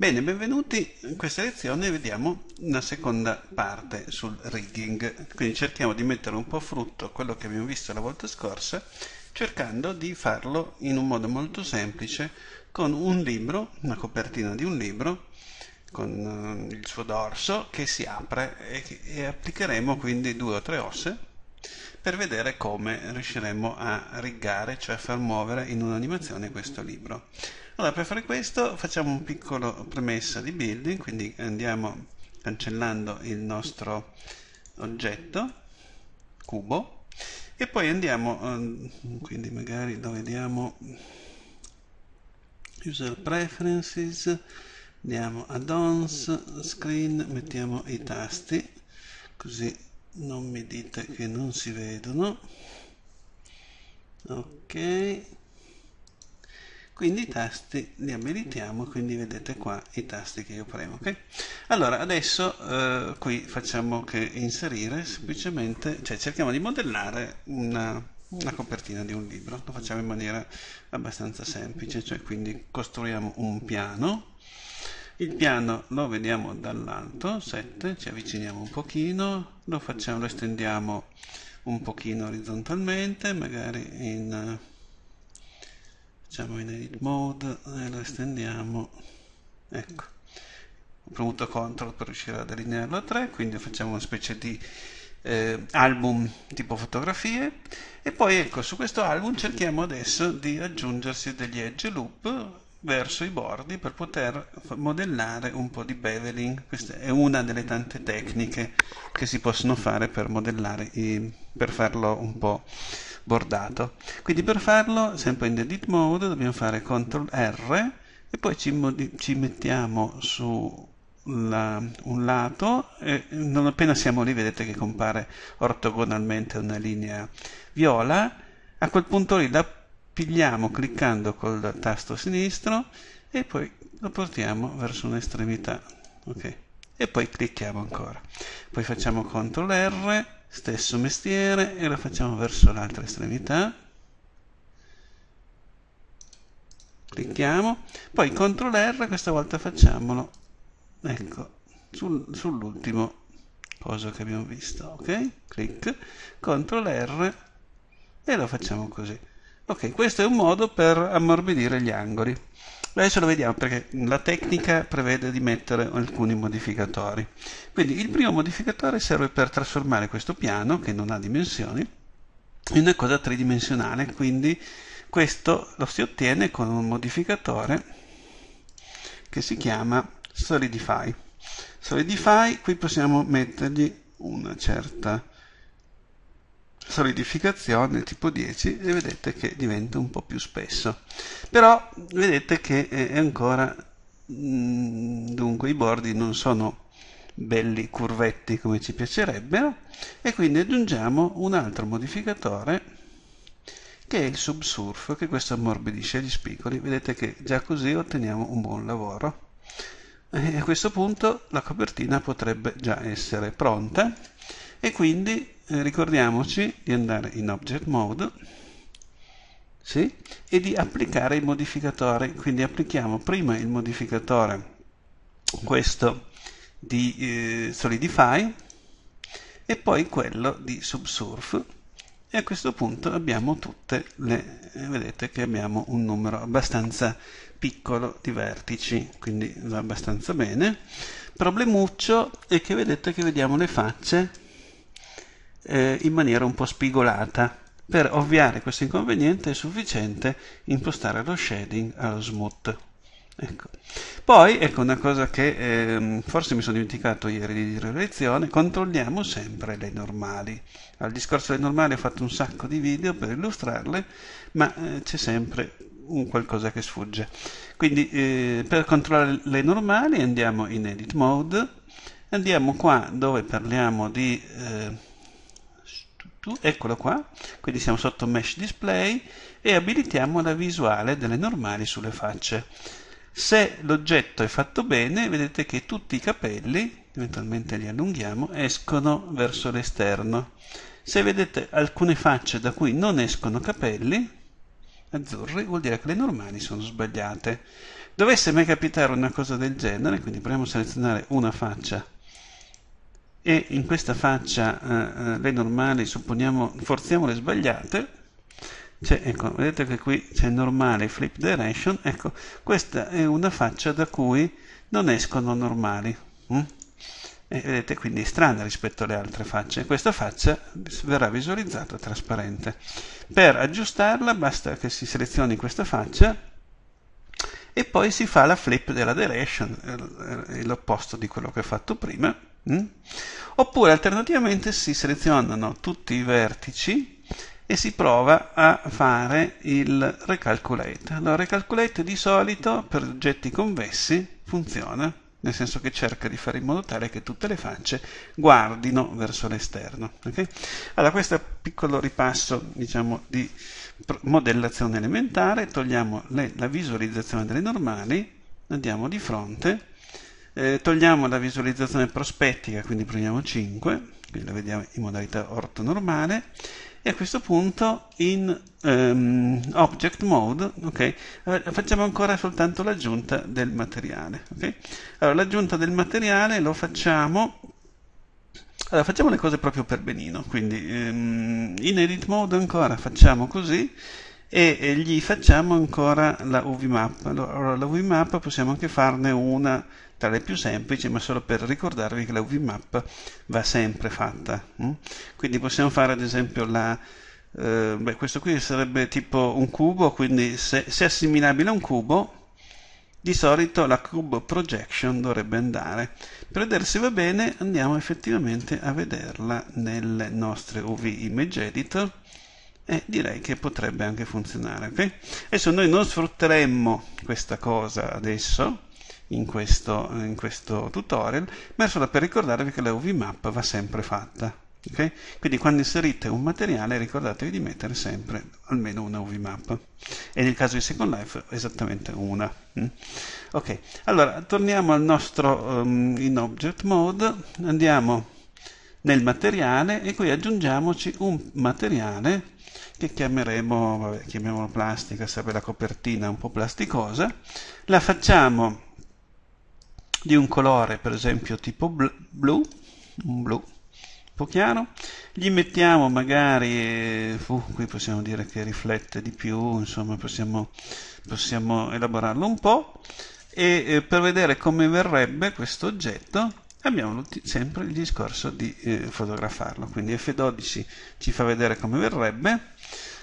Bene, benvenuti. In questa lezione vediamo una seconda parte sul rigging. Quindi cerchiamo di mettere un po' a frutto quello che abbiamo visto la volta scorsa, cercando di farlo in un modo molto semplice con un libro, una copertina di un libro, con eh, il suo dorso che si apre e, e applicheremo quindi due o tre osse per vedere come riusciremo a riggare, cioè a far muovere in un'animazione questo libro. Allora, per fare questo facciamo un piccolo premessa di building, quindi andiamo cancellando il nostro oggetto, cubo, e poi andiamo, ehm, quindi magari lo vediamo, user preferences, andiamo add-ons, screen, mettiamo i tasti, così non mi dite che non si vedono, ok, quindi i tasti li abilitiamo quindi vedete qua i tasti che io premo okay? allora adesso eh, qui facciamo che inserire semplicemente cioè cerchiamo di modellare una, una copertina di un libro lo facciamo in maniera abbastanza semplice cioè quindi costruiamo un piano il piano lo vediamo dall'alto 7 ci avviciniamo un pochino lo facciamo lo estendiamo un pochino orizzontalmente magari in facciamo in edit mode e lo estendiamo ecco ho premuto CTRL per riuscire a delinearlo a 3 quindi facciamo una specie di eh, album tipo fotografie e poi ecco su questo album cerchiamo adesso di aggiungersi degli edge loop verso i bordi per poter modellare un po' di beveling questa è una delle tante tecniche che si possono fare per modellare per farlo un po' bordato. Quindi per farlo, sempre in edit mode, dobbiamo fare CTRL R e poi ci, ci mettiamo su la, un lato e non appena siamo lì vedete che compare ortogonalmente una linea viola. A quel punto lì la pigliamo cliccando col tasto sinistro e poi lo portiamo verso un'estremità. Ok. E poi clicchiamo ancora. Poi facciamo CTRL R stesso mestiere e la facciamo verso l'altra estremità clicchiamo poi CTRL R questa volta facciamolo ecco sul, sull'ultimo coso che abbiamo visto ok clic CTRL R e lo facciamo così ok questo è un modo per ammorbidire gli angoli Adesso lo vediamo perché la tecnica prevede di mettere alcuni modificatori. Quindi il primo modificatore serve per trasformare questo piano, che non ha dimensioni, in una cosa tridimensionale. Quindi questo lo si ottiene con un modificatore che si chiama Solidify. Solidify, qui possiamo mettergli una certa solidificazione tipo 10 e vedete che diventa un po' più spesso però vedete che eh, è ancora mh, mm, dunque i bordi non sono belli curvetti come ci piacerebbero e quindi aggiungiamo un altro modificatore che è il subsurf che questo ammorbidisce gli spigoli vedete che già così otteniamo un buon lavoro e a questo punto la copertina potrebbe già essere pronta e quindi eh, ricordiamoci di andare in Object Mode sì, e di applicare il modificatore Quindi applichiamo prima il modificatore, questo di eh, Solidify, e poi quello di Subsurf. E a questo punto abbiamo tutte le... Eh, vedete che abbiamo un numero abbastanza piccolo di vertici, quindi va abbastanza bene. Problemuccio è che vedete che vediamo le facce eh, in maniera un po' spigolata. Per ovviare questo inconveniente è sufficiente impostare lo shading allo smooth. Ecco. Poi, ecco una cosa che eh, forse mi sono dimenticato ieri di dire a lezione, controlliamo sempre le normali. Al discorso delle normali ho fatto un sacco di video per illustrarle, ma eh, c'è sempre un qualcosa che sfugge. Quindi eh, per controllare le normali andiamo in Edit Mode, andiamo qua dove parliamo di eh, eccolo qua, quindi siamo sotto Mesh Display e abilitiamo la visuale delle normali sulle facce. Se l'oggetto è fatto bene, vedete che tutti i capelli, eventualmente li allunghiamo, escono verso l'esterno. Se vedete alcune facce da cui non escono capelli, azzurri, vuol dire che le normali sono sbagliate. Dovesse mai capitare una cosa del genere, quindi proviamo a selezionare una faccia e in questa faccia eh, le eh, normali supponiamo forziamo le sbagliate cioè, ecco, vedete che qui c'è normale flip direction ecco questa è una faccia da cui non escono normali hm? e vedete quindi è strana rispetto alle altre facce questa faccia verrà visualizzata trasparente per aggiustarla basta che si selezioni questa faccia e poi si fa la flip della direction eh, eh, l'opposto di quello che ho fatto prima Mm? Oppure alternativamente si selezionano tutti i vertici e si prova a fare il recalculate. Allora, recalculate di solito per oggetti convessi funziona, nel senso che cerca di fare in modo tale che tutte le facce guardino verso l'esterno. Okay? Allora, questo è un piccolo ripasso diciamo, di modellazione elementare, togliamo le, la visualizzazione delle normali, andiamo di fronte eh, togliamo la visualizzazione prospettica, quindi prendiamo 5, quindi la vediamo in modalità orto normale e a questo punto in um, Object Mode okay, facciamo ancora soltanto l'aggiunta del materiale. Okay? Allora, l'aggiunta del materiale lo facciamo allora, facciamo le cose proprio per benino, quindi um, in edit mode ancora facciamo così e gli facciamo ancora la UV map. Allora, la UV map possiamo anche farne una tra le più semplici, ma solo per ricordarvi che la UV map va sempre fatta. Mm? Quindi possiamo fare ad esempio la, eh, beh, questo qui sarebbe tipo un cubo, quindi se, se assimilabile a un cubo, di solito la cube projection dovrebbe andare. Per vedere se va bene andiamo effettivamente a vederla nelle nostre UV Image Editor e direi che potrebbe anche funzionare. Okay? Adesso noi non sfrutteremmo questa cosa adesso, in questo, in questo tutorial, ma è solo per ricordarvi che la UV map va sempre fatta. Okay? Quindi quando inserite un materiale ricordatevi di mettere sempre almeno una UV map e nel caso di Second Life esattamente una. Mm? Ok, allora torniamo al nostro um, in object mode, andiamo nel materiale e qui aggiungiamoci un materiale che chiameremo, vabbè, chiamiamolo plastica, sarebbe la copertina un po' plasticosa, la facciamo di un colore per esempio tipo blu, un blu un po' chiaro, gli mettiamo magari, uh, qui possiamo dire che riflette di più, insomma possiamo, possiamo elaborarlo un po', e eh, per vedere come verrebbe questo oggetto abbiamo sempre il discorso di eh, fotografarlo, quindi F12 ci fa vedere come verrebbe,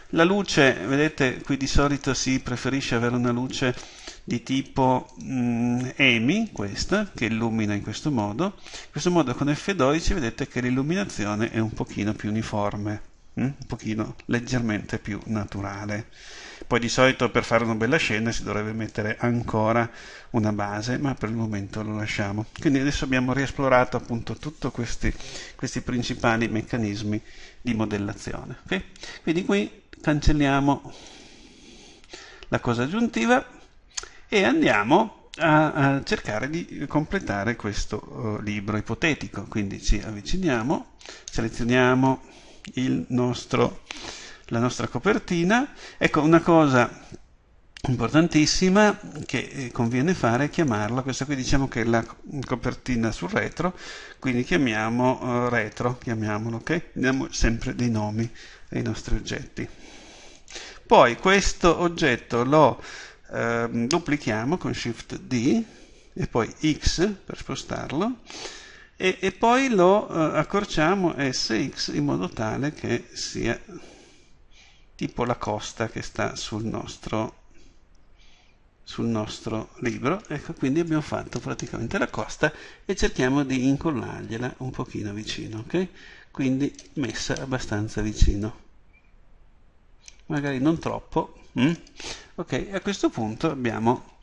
la luce, vedete qui di solito si preferisce avere una luce di tipo mm, EMI, questa, che illumina in questo modo. In questo modo con F12 vedete che l'illuminazione è un pochino più uniforme, mm, un pochino leggermente più naturale. Poi di solito per fare una bella scena si dovrebbe mettere ancora una base, ma per il momento lo lasciamo. Quindi adesso abbiamo riesplorato appunto tutti questi, questi principali meccanismi di modellazione. Okay? Quindi qui cancelliamo la cosa aggiuntiva e andiamo a, a cercare di completare questo uh, libro ipotetico. Quindi ci avviciniamo, selezioniamo nostro, la nostra copertina. Ecco, una cosa importantissima che eh, conviene fare è chiamarla, questa qui diciamo che è la copertina sul retro, quindi chiamiamo uh, retro, chiamiamolo, ok? Diamo sempre dei nomi ai nostri oggetti. Poi questo oggetto lo ehm, duplichiamo con Shift D e poi X per spostarlo e, e poi lo eh, accorciamo SX in modo tale che sia tipo la costa che sta sul nostro sul nostro libro ecco quindi abbiamo fatto praticamente la costa e cerchiamo di incollargliela un pochino vicino ok quindi messa abbastanza vicino magari non troppo. Mm? Ok, a questo punto abbiamo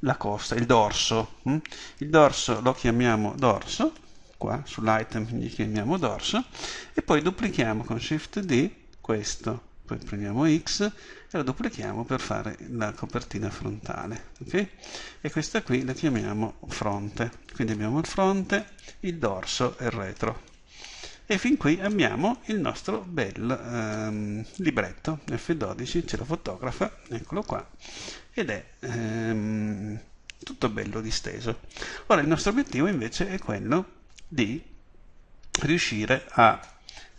la costa, il dorso. Mm? Il dorso lo chiamiamo dorso, qua sull'item gli chiamiamo dorso, e poi duplichiamo con Shift D questo. Poi prendiamo X e lo duplichiamo per fare la copertina frontale. Okay? E questa qui la chiamiamo fronte. Quindi abbiamo il fronte, il dorso e il retro e fin qui abbiamo il nostro bel ehm, libretto F12 ce lo fotografa eccolo qua ed è ehm, tutto bello disteso ora il nostro obiettivo invece è quello di riuscire a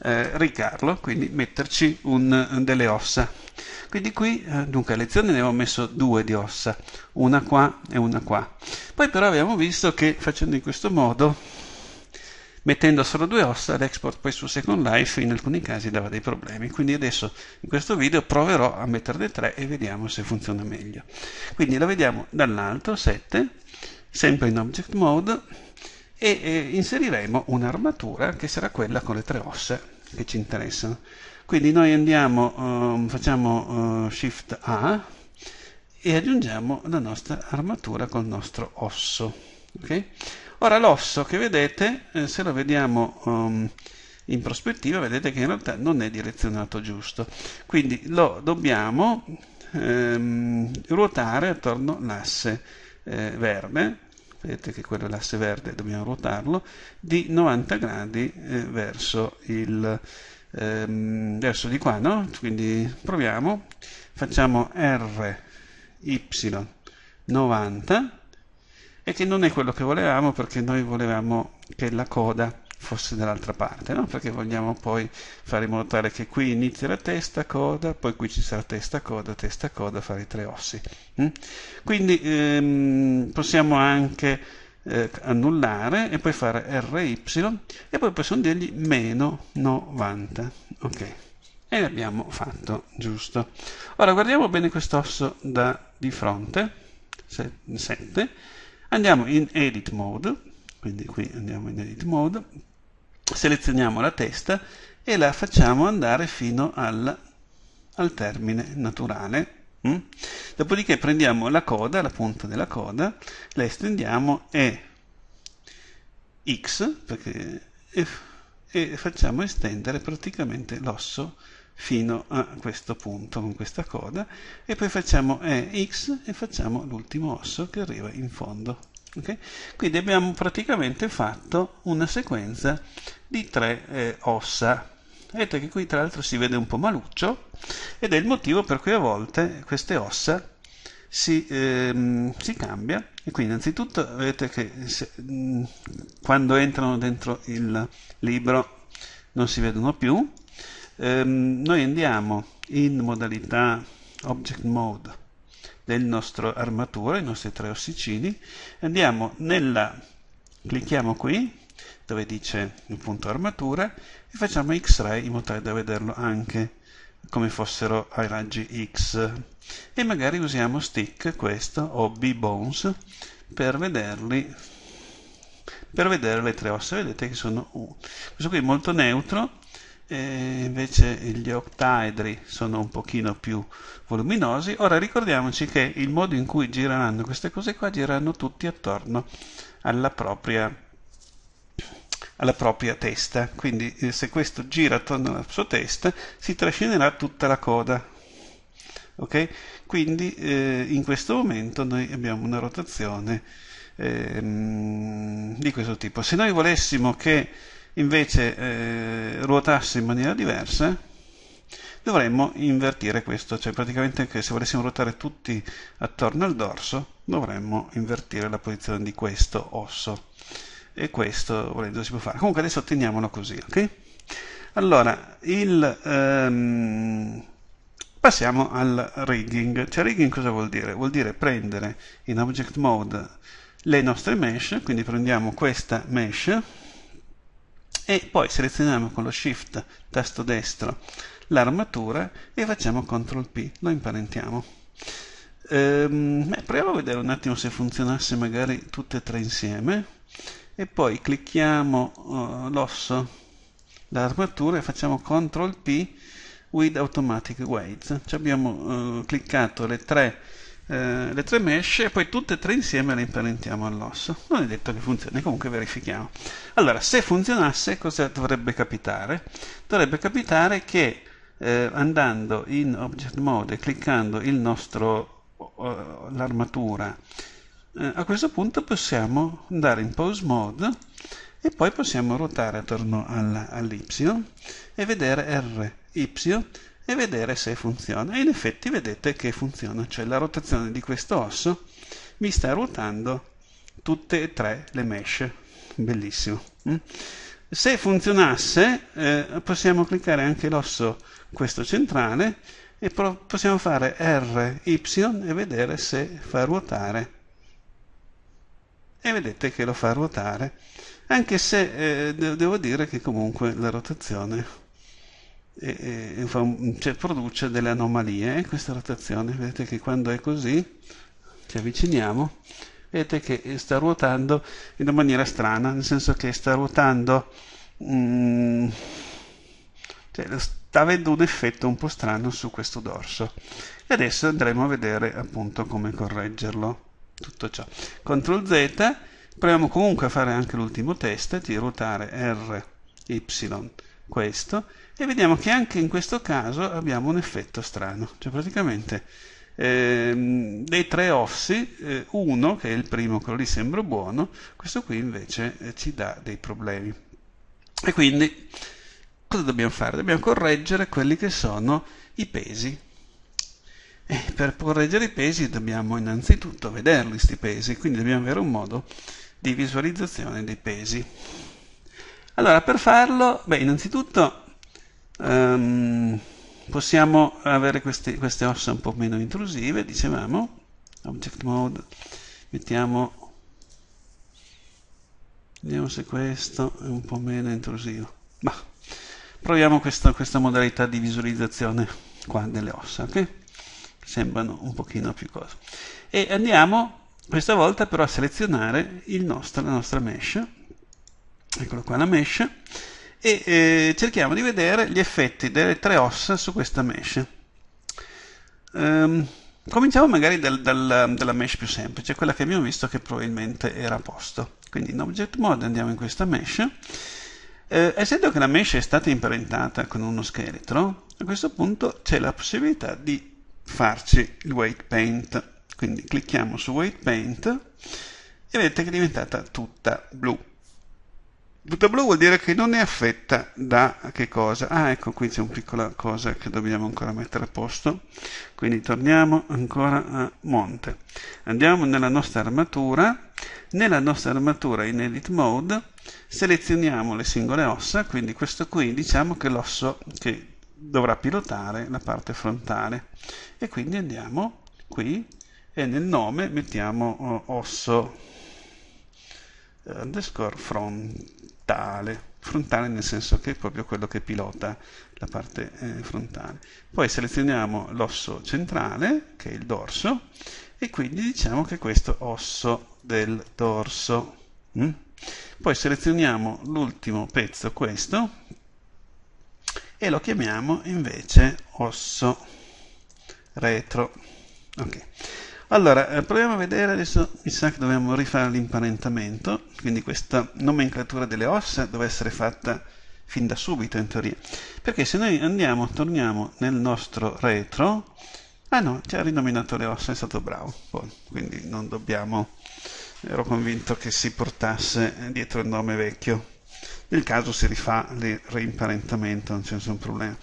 eh, ricarlo, quindi metterci un, delle ossa. Quindi qui, eh, dunque, a lezione ne avevo messo due di ossa, una qua e una qua. Poi però abbiamo visto che facendo in questo modo mettendo solo due ossa l'export poi su Second Life in alcuni casi dava dei problemi quindi adesso in questo video proverò a metterne tre e vediamo se funziona meglio quindi la vediamo dall'alto 7 sempre in object mode e, e inseriremo un'armatura che sarà quella con le tre ossa che ci interessano quindi noi andiamo um, facciamo uh, shift A e aggiungiamo la nostra armatura col nostro osso okay? Ora l'osso che vedete, eh, se lo vediamo um, in prospettiva, vedete che in realtà non è direzionato giusto. Quindi lo dobbiamo ehm, ruotare attorno all'asse eh, verde, vedete che quello è l'asse verde, dobbiamo ruotarlo, di 90 gradi eh, verso il ehm, verso di qua, no? Quindi proviamo, facciamo R, Y, 90 e che non è quello che volevamo perché noi volevamo che la coda fosse dall'altra parte, no? perché vogliamo poi fare in modo tale che qui inizia la testa, coda, poi qui ci sarà testa, coda, testa, coda, fare i tre ossi. Mm? Quindi ehm, possiamo anche eh, annullare e poi fare RY e poi possiamo dirgli meno 90. Ok, e l'abbiamo fatto giusto. Ora guardiamo bene quest'osso da di fronte, 7 Andiamo in Edit Mode, quindi qui andiamo in Edit Mode, selezioniamo la testa e la facciamo andare fino al, al termine naturale. Mm? Dopodiché prendiamo la coda, la punta della coda, la estendiamo e X perché, e, e facciamo estendere praticamente l'osso fino a questo punto con questa coda e poi facciamo EX eh, e facciamo l'ultimo osso che arriva in fondo. Okay? Quindi abbiamo praticamente fatto una sequenza di tre eh, ossa. Vedete che qui tra l'altro si vede un po' maluccio ed è il motivo per cui a volte queste ossa si, ehm, si cambia e quindi innanzitutto vedete che se, mh, mm, quando entrano dentro il libro non si vedono più ehm, noi andiamo in modalità object mode del nostro armatura, i nostri tre ossicini, andiamo nella, clicchiamo qui dove dice il punto armatura e facciamo X-ray in modo tale da vederlo anche come fossero ai raggi X e magari usiamo stick questo o B-bones per vederli per vedere le tre ossa vedete che sono U questo qui è molto neutro eh, invece gli octaedri sono un pochino più voluminosi. Ora ricordiamoci che il modo in cui gireranno queste cose qua gireranno tutti attorno alla propria, alla propria testa, quindi eh, se questo gira attorno alla sua testa si trascinerà tutta la coda. Okay? Quindi eh, in questo momento noi abbiamo una rotazione ehm, di questo tipo. Se noi volessimo che invece eh, ruotasse in maniera diversa, dovremmo invertire questo, cioè praticamente se volessimo ruotare tutti attorno al dorso, dovremmo invertire la posizione di questo osso. E questo volendo si può fare. Comunque adesso teniamolo così, ok? Allora, il, ehm, passiamo al rigging. Cioè rigging cosa vuol dire? Vuol dire prendere in object mode le nostre mesh, quindi prendiamo questa mesh, e poi selezioniamo con lo shift tasto destro l'armatura e facciamo CTRL P, lo imparentiamo. Ehm, proviamo a vedere un attimo se funzionasse magari tutte e tre insieme e poi clicchiamo uh, l'osso dell'armatura e facciamo CTRL P with automatic weights. Ci abbiamo uh, cliccato le tre eh, le tre mesh e poi tutte e tre insieme le imparentiamo all'osso. Non è detto che funzioni, comunque verifichiamo. Allora, se funzionasse, cosa dovrebbe capitare? Dovrebbe capitare che eh, andando in Object Mode e cliccando nostro, l'armatura, eh, a questo punto possiamo andare in Pose Mode e poi possiamo ruotare attorno alla, all'Y e vedere RY e vedere se funziona. E in effetti vedete che funziona, cioè la rotazione di questo osso mi sta ruotando tutte e tre le mesh. Bellissimo. Mm? Se funzionasse eh, possiamo cliccare anche l'osso questo centrale e possiamo fare R, Y e vedere se fa ruotare. E vedete che lo fa ruotare, anche se eh, devo dire che comunque la rotazione e, e fa, cioè, produce delle anomalie e questa rotazione vedete che quando è così ci avviciniamo vedete che sta ruotando in una maniera strana nel senso che sta ruotando mm, cioè, sta avendo un effetto un po' strano su questo dorso e adesso andremo a vedere appunto come correggerlo tutto ciò CTRL Z proviamo comunque a fare anche l'ultimo test di ruotare R Y questo e vediamo che anche in questo caso abbiamo un effetto strano, cioè praticamente ehm, dei tre ossi, eh, uno che è il primo, quello lì sembra buono, questo qui invece eh, ci dà dei problemi. E quindi cosa dobbiamo fare? Dobbiamo correggere quelli che sono i pesi. E per correggere i pesi dobbiamo innanzitutto vederli questi pesi, quindi dobbiamo avere un modo di visualizzazione dei pesi. Allora, per farlo, beh, innanzitutto um, possiamo avere queste, queste ossa un po' meno intrusive, dicevamo, object mode, mettiamo, vediamo se questo è un po' meno intrusivo, ma proviamo questa, questa modalità di visualizzazione qua delle ossa, ok? sembrano un pochino più cose. E andiamo questa volta però a selezionare nostro, la nostra mesh, eccolo qua la mesh, e eh, cerchiamo di vedere gli effetti delle tre ossa su questa mesh. Um, cominciamo magari dal, dal, dalla mesh più semplice, quella che abbiamo visto che probabilmente era a posto. Quindi in Object Mode andiamo in questa mesh. Eh, essendo che la mesh è stata imparentata con uno scheletro, a questo punto c'è la possibilità di farci il weight paint. Quindi clicchiamo su weight paint e vedete che è diventata tutta blu. Butta blu vuol dire che non è affetta da che cosa? Ah, ecco, qui c'è una piccola cosa che dobbiamo ancora mettere a posto. Quindi torniamo ancora a monte. Andiamo nella nostra armatura. Nella nostra armatura in Edit Mode selezioniamo le singole ossa, quindi questo qui diciamo che è l'osso che dovrà pilotare la parte frontale. E quindi andiamo qui e nel nome mettiamo eh, osso underscore eh, frontale frontale nel senso che è proprio quello che pilota la parte eh, frontale. Poi selezioniamo l'osso centrale, che è il dorso, e quindi diciamo che questo osso del dorso. Mm? Poi selezioniamo l'ultimo pezzo, questo, e lo chiamiamo invece osso retro. Okay. Allora, eh, proviamo a vedere adesso, mi sa che dobbiamo rifare l'imparentamento, quindi questa nomenclatura delle ossa deve essere fatta fin da subito in teoria, perché se noi andiamo, torniamo nel nostro retro, ah no, ci ha rinominato le ossa, è stato bravo, bon, quindi non dobbiamo, ero convinto che si portasse dietro il nome vecchio, nel caso si rifà il reimparentamento, non c'è nessun problema.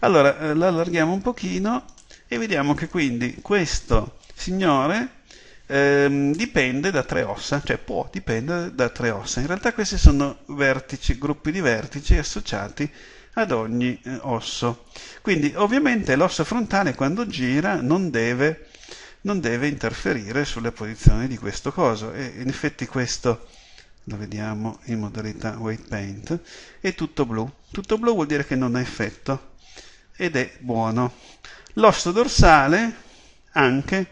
Allora, eh, lo allarghiamo un pochino e vediamo che quindi questo Signore ehm, dipende da tre ossa, cioè può dipendere da tre ossa. In realtà questi sono vertici, gruppi di vertici associati ad ogni eh, osso. Quindi ovviamente l'osso frontale quando gira non deve, non deve interferire sulle posizioni di questo coso e in effetti questo lo vediamo in modalità white paint, è tutto blu. Tutto blu vuol dire che non ha effetto ed è buono. L'osso dorsale anche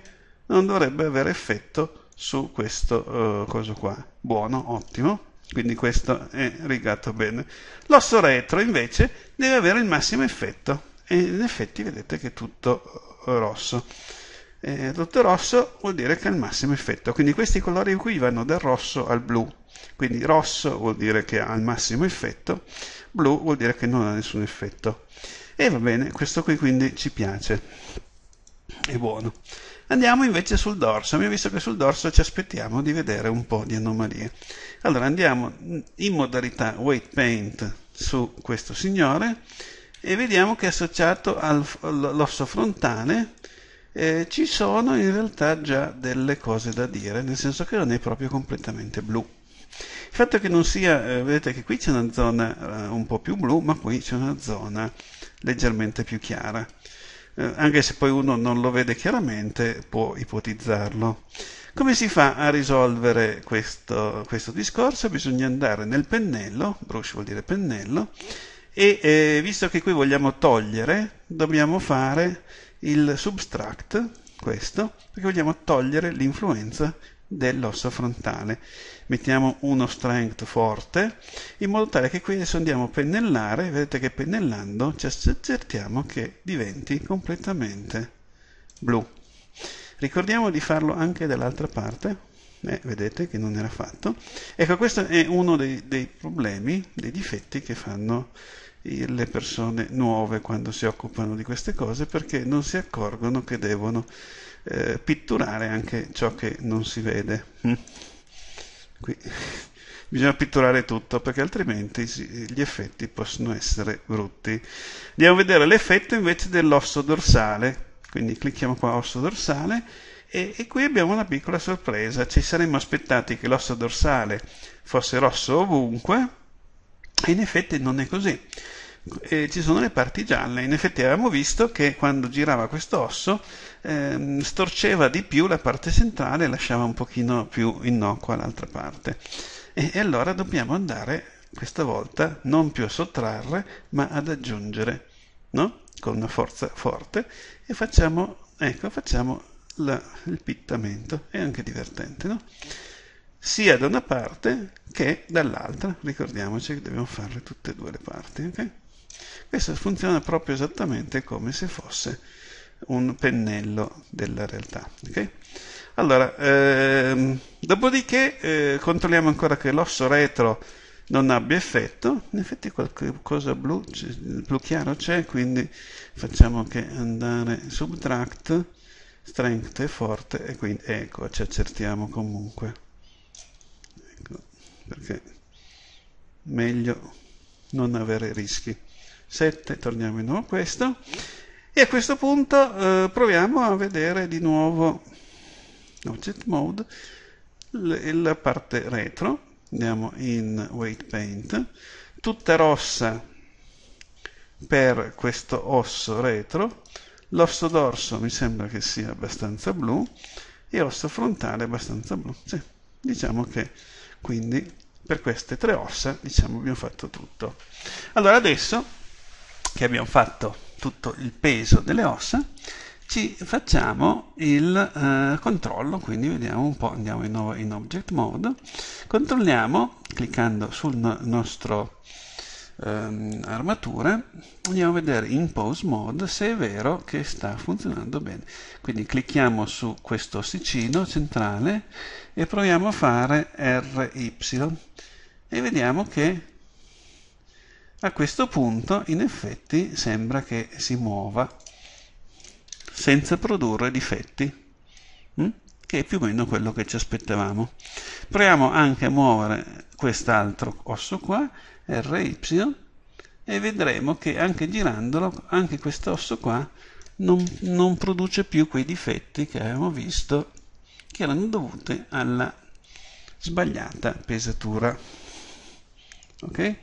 non dovrebbe avere effetto su questo eh, coso qua. Buono, ottimo. Quindi questo è rigato bene. L'osso retro invece deve avere il massimo effetto e in effetti vedete che è tutto eh, rosso. Eh, tutto rosso vuol dire che ha il massimo effetto. Quindi questi colori qui vanno dal rosso al blu. Quindi rosso vuol dire che ha il massimo effetto, blu vuol dire che non ha nessun effetto. E va bene, questo qui quindi ci piace. È buono. Andiamo invece sul dorso, abbiamo visto che sul dorso ci aspettiamo di vedere un po' di anomalie. Allora andiamo in modalità weight paint su questo signore e vediamo che associato all'osso frontale eh, ci sono in realtà già delle cose da dire, nel senso che non è proprio completamente blu. Il fatto che non sia, eh, vedete che qui c'è una zona eh, un po' più blu, ma qui c'è una zona leggermente più chiara. Eh, anche se poi uno non lo vede chiaramente, può ipotizzarlo. Come si fa a risolvere questo, questo discorso? Bisogna andare nel pennello, brush vuol dire pennello, e eh, visto che qui vogliamo togliere, dobbiamo fare il subtract, questo, perché vogliamo togliere l'influenza dell'osso frontale. Mettiamo uno strength forte in modo tale che qui adesso andiamo a pennellare, vedete che pennellando ci accertiamo che diventi completamente blu. Ricordiamo di farlo anche dall'altra parte, eh, vedete che non era fatto. Ecco, questo è uno dei, dei problemi, dei difetti che fanno le persone nuove quando si occupano di queste cose perché non si accorgono che devono eh, pitturare anche ciò che non si vede. Mm. Qui bisogna pitturare tutto perché altrimenti gli effetti possono essere brutti. Andiamo a vedere l'effetto invece dell'osso dorsale, quindi clicchiamo qua osso dorsale e, e, qui abbiamo una piccola sorpresa, ci saremmo aspettati che l'osso dorsale fosse rosso ovunque e in effetti non è così eh, ci sono le parti gialle. In effetti avevamo visto che quando girava questo osso eh, storceva di più la parte centrale e lasciava un pochino più innocua l'altra parte. E, e allora dobbiamo andare questa volta non più a sottrarre ma ad aggiungere, no? Con una forza forte e facciamo, ecco, facciamo la, il pittamento. È anche divertente, no? sia da una parte che dall'altra. Ricordiamoci che dobbiamo farle tutte e due le parti. Okay? Questo funziona proprio esattamente come se fosse un pennello della realtà. Okay? Allora, ehm, dopodiché eh, controlliamo ancora che l'osso retro non abbia effetto, in effetti qualcosa blu, blu chiaro c'è, quindi facciamo che andare subtract, strength e forte e quindi ecco, ci accertiamo comunque, ecco, perché meglio non avere rischi. 7, torniamo di nuovo a questo. E a questo punto eh, proviamo a vedere di nuovo Object Mode, la parte retro. Andiamo in Weight Paint, tutta rossa per questo osso retro, l'osso dorso mi sembra che sia abbastanza blu e osso frontale abbastanza blu. Sì, diciamo che quindi per queste tre ossa diciamo abbiamo fatto tutto. Allora adesso che abbiamo fatto tutto il peso delle ossa, ci facciamo il eh, controllo, quindi vediamo un po', andiamo di in Object Mode, controlliamo, cliccando sul no nostro ehm, armatura, andiamo a vedere in Pose Mode se è vero che sta funzionando bene. Quindi clicchiamo su questo ossicino centrale e proviamo a fare RY e vediamo che a questo punto in effetti sembra che si muova senza produrre difetti, mm? che è più o meno quello che ci aspettavamo. Proviamo anche a muovere quest'altro osso qua, RY, e vedremo che anche girandolo, anche questo osso qua non, non, produce più quei difetti che avevamo visto che erano dovuti alla sbagliata pesatura. ok?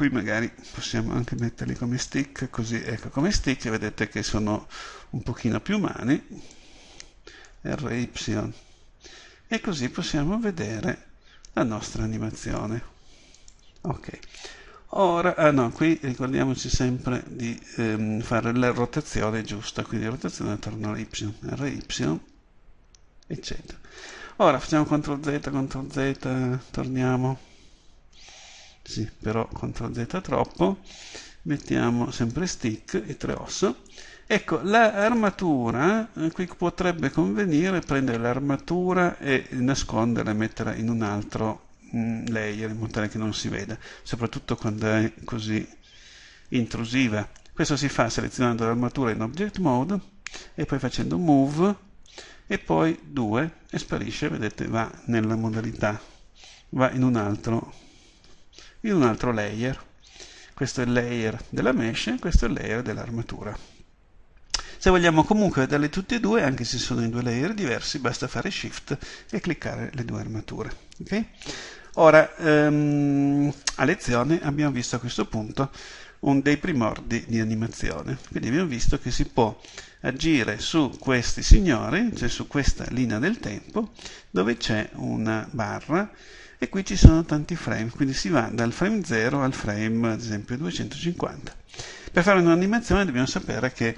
qui magari possiamo anche metterli come stick così ecco come stick vedete che sono un pochino più umani ry e così possiamo vedere la nostra animazione ok ora ah no qui ricordiamoci sempre di ehm, fare la rotazione giusta quindi rotazione attorno all'y ry eccetera ora facciamo ctrl z ctrl z torniamo sì, però CTRL Z troppo, mettiamo sempre stick e tre osso. Ecco, l'armatura, eh, qui potrebbe convenire prendere l'armatura e nasconderla e metterla in un altro mh, mm, layer in modo tale che non si veda, soprattutto quando è così intrusiva. Questo si fa selezionando l'armatura in Object Mode e poi facendo Move e poi 2 e sparisce, vedete, va nella modalità, va in un altro layer in un altro layer. Questo è il layer della mesh, questo è il layer dell'armatura. Se vogliamo comunque vederle tutte e due, anche se sono in due layer diversi, basta fare Shift e cliccare le due armature. Okay? Ora, ehm, a lezione abbiamo visto a questo punto un dei primordi di animazione. Quindi abbiamo visto che si può agire su questi signori, cioè su questa linea del tempo, dove c'è una barra e qui ci sono tanti frame, quindi si va dal frame 0 al frame ad esempio 250. Per fare un'animazione dobbiamo sapere che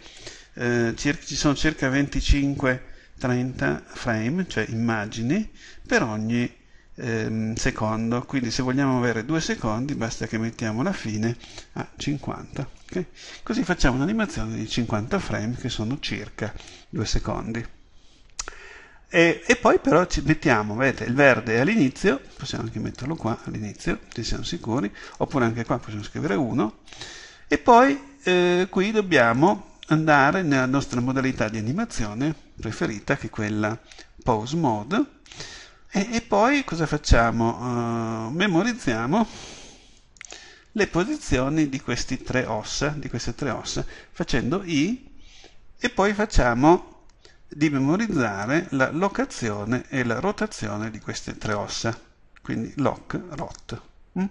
eh, circa, ci sono circa 25-30 frame, cioè immagini, per ogni ehm, secondo, quindi se vogliamo avere 2 secondi basta che mettiamo la fine a 50. Okay? Così facciamo un'animazione di 50 frame che sono circa 2 secondi. E, e, poi però ci mettiamo, vedete, il verde all'inizio, possiamo anche metterlo qua all'inizio, se siamo sicuri, oppure anche qua possiamo scrivere 1, e poi eh, qui dobbiamo andare nella nostra modalità di animazione preferita, che è quella pause mode, e, e poi cosa facciamo? Uh, memorizziamo le posizioni di, queste tre ossa, di queste tre ossa, facendo I, e poi facciamo di memorizzare la locazione e la rotazione di queste tre ossa, quindi lock, rot. Mm?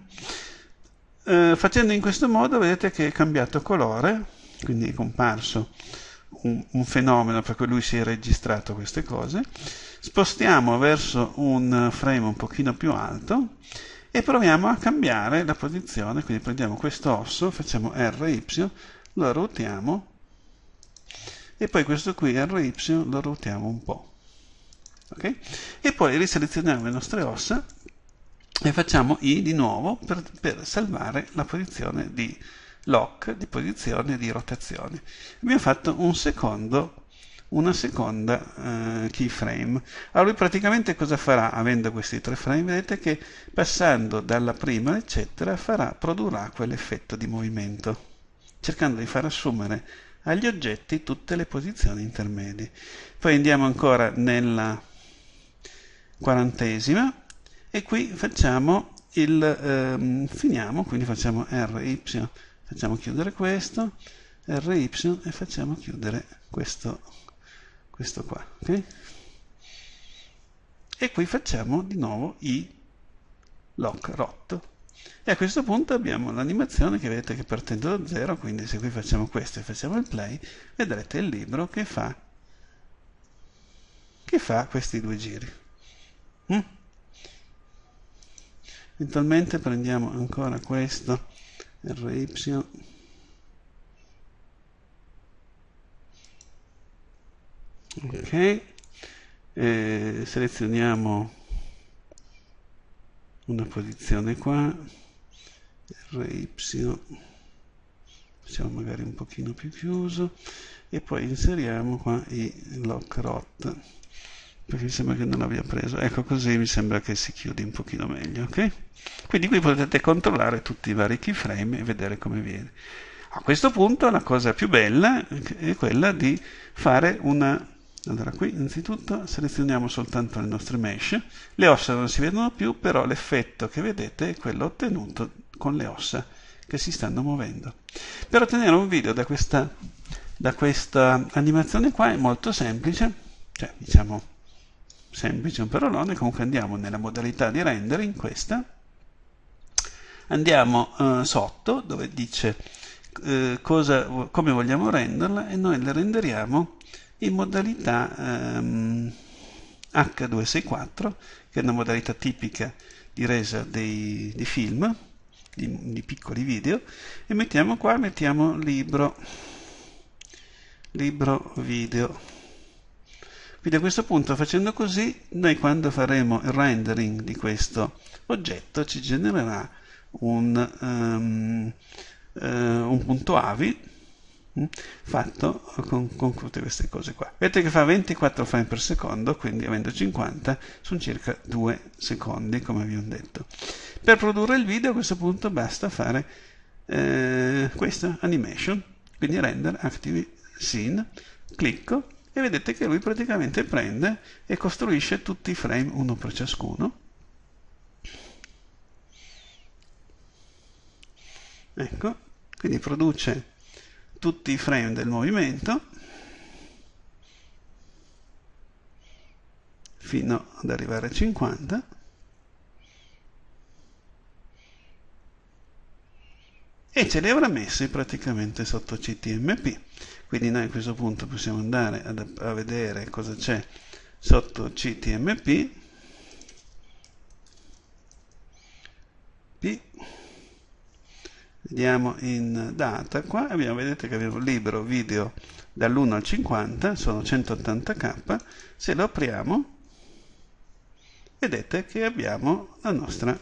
Eh, facendo in questo modo vedete che è cambiato colore, quindi è comparso un, un, fenomeno per cui lui si è registrato queste cose, spostiamo verso un frame un pochino più alto e proviamo a cambiare la posizione, quindi prendiamo questo osso, facciamo RY, lo rotiamo e poi questo qui ry lo ruotiamo un po'. Okay? E poi riselezioniamo le nostre ossa e facciamo I di nuovo per, per salvare la posizione di lock, di posizione di rotazione. Abbiamo fatto un secondo una seconda eh, keyframe. Allora lui praticamente cosa farà avendo questi tre frame? Vedete che passando dalla prima eccetera farà, produrrà quell'effetto di movimento cercando di far assumere agli oggetti tutte le posizioni intermedie. Poi andiamo ancora nella quarantesima e qui facciamo il ehm, finiamo, quindi facciamo RY, facciamo chiudere questo, RY e facciamo chiudere questo, questo qua, ok? E qui facciamo di nuovo i lock rot e a questo punto abbiamo l'animazione che vedete che partendo da zero, quindi se qui facciamo questo e facciamo il play, vedrete il libro che fa, che fa questi due giri. Mm? Eventualmente prendiamo ancora questo, RY. Ok, e selezioniamo una posizione qua ry facciamo magari un pochino più chiuso e poi inseriamo qua i lock rot perché mi sembra che non l'abbia preso ecco così mi sembra che si chiudi un pochino meglio ok quindi qui potete controllare tutti i vari keyframe e vedere come viene a questo punto la cosa più bella è quella di fare una allora qui innanzitutto selezioniamo soltanto le nostre mesh, le ossa non si vedono più, però l'effetto che vedete è quello ottenuto con le ossa che si stanno muovendo. Per ottenere un video da questa, da questa animazione qua è molto semplice, cioè diciamo semplice un parolone, comunque andiamo nella modalità di rendering, questa, andiamo eh, sotto dove dice eh, cosa, come vogliamo renderla e noi la renderiamo in modalità ehm, H264, che è una modalità tipica di resa dei, di film, di, di, piccoli video, e mettiamo qua, mettiamo libro, libro video. Quindi a questo punto facendo così, noi quando faremo il rendering di questo oggetto ci genererà un, um, uh, un punto AVI Mm? fatto con, con, tutte queste cose qua. Vedete che fa 24 frame per secondo, quindi avendo 50 sono circa 2 secondi, come vi ho detto. Per produrre il video a questo punto basta fare eh, questa animation, quindi render active scene, clicco e vedete che lui praticamente prende e costruisce tutti i frame uno per ciascuno. Ecco, quindi produce tutti i frame del movimento fino ad arrivare a 50 e ce li avrà messi praticamente sotto CTMP quindi noi a questo punto possiamo andare ad, a vedere cosa c'è sotto CTMP P vediamo in data qua abbiamo, vedete che abbiamo un libero video dall'1 al 50, sono 180k. Se lo apriamo vedete che abbiamo la nostra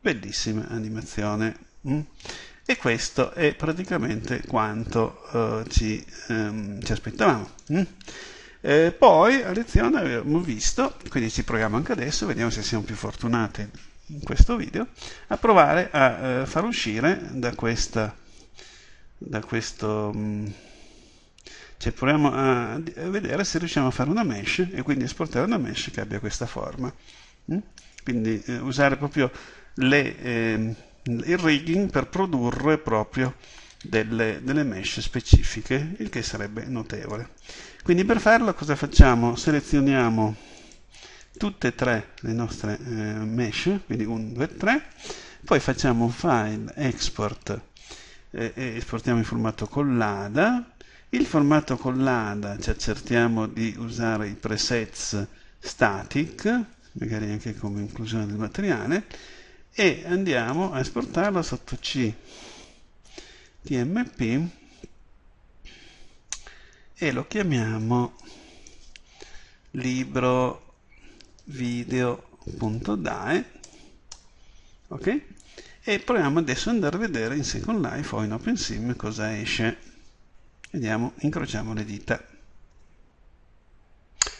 bellissima animazione. Mm? E questo è praticamente quanto uh, ci, um, ci, aspettavamo. Mm? poi a lezione abbiamo visto, quindi ci proviamo anche adesso, vediamo se siamo più fortunati in questo video a provare a eh, far uscire da questa da questo mm, cioè proviamo a, a, vedere se riusciamo a fare una mesh e quindi esportare una mesh che abbia questa forma mh? Mm? quindi eh, usare proprio le, eh, il rigging per produrre proprio delle, delle, mesh specifiche il che sarebbe notevole quindi per farlo cosa facciamo? selezioniamo tutte e tre le nostre eh, mesh, quindi 1, 2, 3, poi facciamo un file export eh, e esportiamo in formato collada, il formato collada ci accertiamo di usare i presets static, magari anche come inclusione del materiale, e andiamo a esportarlo sotto C tmp e lo chiamiamo libro video.dae ok e proviamo adesso ad andare a vedere in Second Life o in OpenSim cosa esce vediamo incrociamo le dita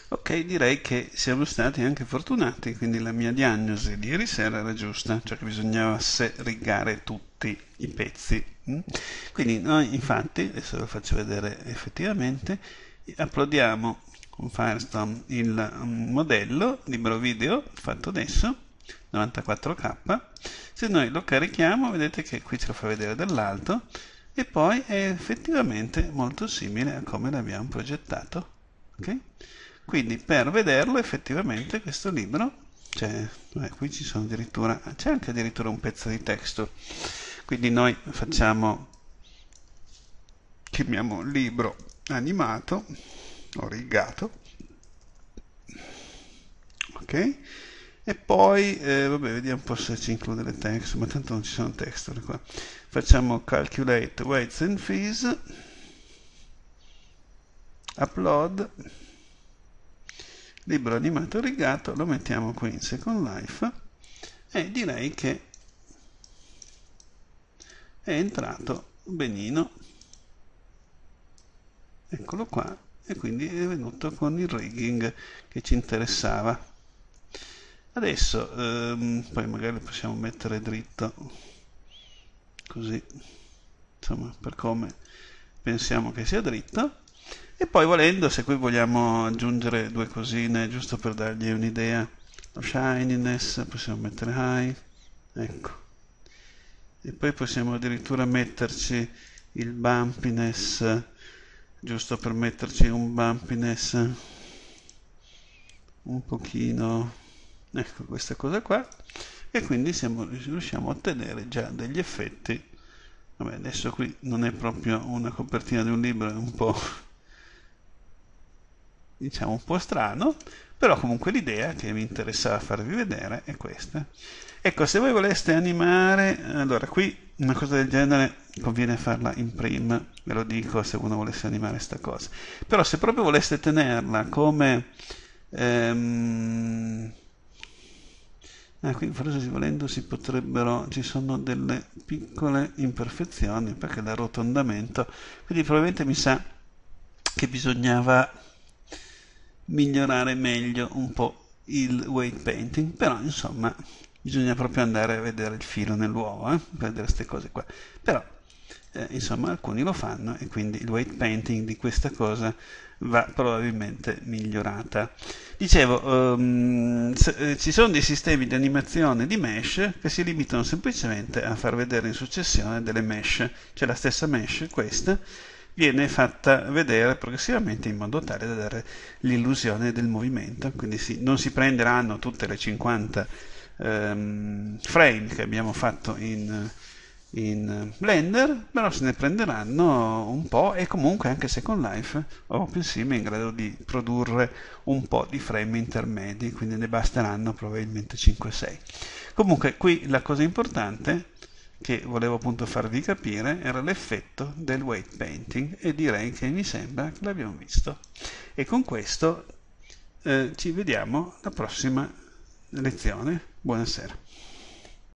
ok direi che siamo stati anche fortunati quindi la mia diagnosi di ieri sera era giusta cioè che bisognava rigare tutti i pezzi mm? quindi noi infatti adesso lo faccio vedere effettivamente applaudiamo con Firestorm il um, modello libero video fatto adesso 94k se noi lo carichiamo vedete che qui ce lo fa vedere dall'alto e poi è effettivamente molto simile a come l'abbiamo progettato okay? quindi per vederlo effettivamente questo libro cioè, beh, qui ci sono addirittura c'è anche addirittura un pezzo di testo quindi noi facciamo chiamiamo libro animato ho rigato ok e poi eh, vabbè vediamo un po' se ci include le text ma tanto non ci sono texture qua facciamo calculate weights and fees upload libro animato rigato lo mettiamo qui in second life e direi che è entrato benino eccolo qua e quindi è venuto con il rigging che ci interessava adesso ehm, poi magari possiamo mettere dritto così insomma per come pensiamo che sia dritto e poi volendo se qui vogliamo aggiungere due cosine giusto per dargli un'idea lo shininess possiamo mettere high ecco e poi possiamo addirittura metterci il bumpiness giusto per metterci un bumpiness un pochino ecco questa cosa qua e quindi siamo, riusciamo a ottenere già degli effetti vabbè adesso qui non è proprio una copertina di un libro è un po' diciamo un po' strano però comunque l'idea che mi interessava farvi vedere è questa. Ecco, se voi voleste animare, allora qui una cosa del genere conviene farla in prim, ve lo dico se uno volesse animare questa cosa, però se proprio voleste tenerla come... Ehm, Ah, qui forse volendo si potrebbero, ci sono delle piccole imperfezioni perché l'arrotondamento, quindi probabilmente mi sa che bisognava migliorare meglio un po' il weight painting, però insomma bisogna proprio andare a vedere il filo nell'uovo eh, per vedere queste cose qua. Però eh, insomma alcuni lo fanno e quindi il weight painting di questa cosa va probabilmente migliorata. Dicevo, um, ehm, se, eh, ci sono dei sistemi di animazione di mesh che si limitano semplicemente a far vedere in successione delle mesh, cioè la stessa mesh, questa, viene fatta vedere progressivamente in modo tale da dare l'illusione del movimento, quindi si, non si prenderanno tutte le 50 ehm, frame che abbiamo fatto in, in Blender, però se ne prenderanno un po' e comunque anche Second Life o PenSim è in grado di produrre un po' di frame intermedi, quindi ne basteranno probabilmente 5-6. Comunque qui la cosa importante è che volevo appunto farvi capire era l'effetto del weight painting e direi che mi sembra che l'abbiamo visto. E con questo eh, ci vediamo alla prossima lezione. Buonasera.